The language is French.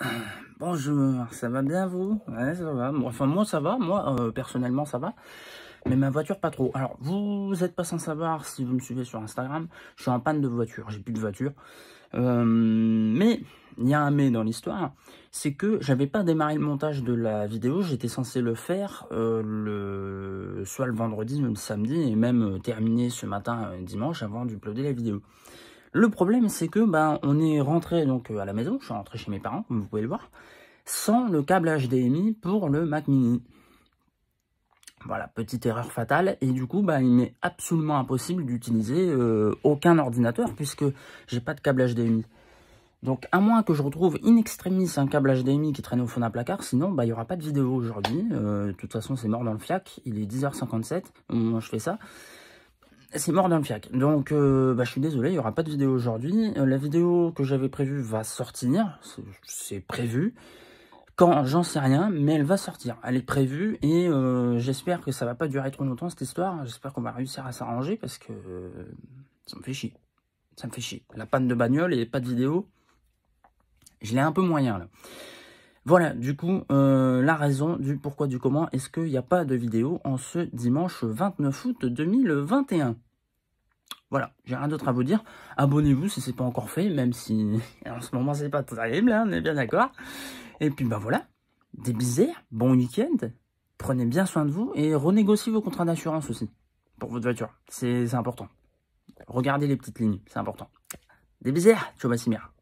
Bonjour, ça va bien vous Ouais, ça va. Enfin, moi, ça va. Moi, euh, personnellement, ça va. Mais ma voiture, pas trop. Alors, vous n'êtes pas sans savoir si vous me suivez sur Instagram. Je suis en panne de voiture. J'ai plus de voiture. Euh, mais, il y a un mais dans l'histoire. C'est que j'avais pas démarré le montage de la vidéo. J'étais censé le faire euh, le soit le vendredi, même le samedi, et même terminer ce matin, dimanche, avant d'uploader la vidéo. Le problème, c'est que ben, on est rentré donc euh, à la maison, je suis rentré chez mes parents, comme vous pouvez le voir, sans le câble HDMI pour le Mac Mini. Voilà, petite erreur fatale. Et du coup, ben, il m'est absolument impossible d'utiliser euh, aucun ordinateur puisque j'ai pas de câble HDMI. Donc, à moins que je retrouve in extremis un câble HDMI qui traîne au fond d'un placard, sinon, ben, il n'y aura pas de vidéo aujourd'hui. Euh, de toute façon, c'est mort dans le fiac. Il est 10h57 au moment où je fais ça c'est mort dans fiac. Donc, euh, bah, je suis désolé, il n'y aura pas de vidéo aujourd'hui. Euh, la vidéo que j'avais prévue va sortir, c'est prévu. Quand, j'en sais rien, mais elle va sortir. Elle est prévue et euh, j'espère que ça va pas durer trop longtemps cette histoire. J'espère qu'on va réussir à s'arranger parce que ça me fait chier. Ça me fait chier. La panne de bagnole et pas de vidéo, je l'ai un peu moyen là. Voilà, du coup, euh, la raison du pourquoi du comment est-ce qu'il n'y a pas de vidéo en ce dimanche 29 août 2021. Voilà, j'ai rien d'autre à vous dire. Abonnez-vous si ce n'est pas encore fait, même si en ce moment c'est pas terrible, hein, on est bien d'accord. Et puis bah voilà, des bisous, bon week-end, prenez bien soin de vous et renégociez vos contrats d'assurance aussi pour votre voiture, c'est important. Regardez les petites lignes, c'est important. Des bisous, ciao simière.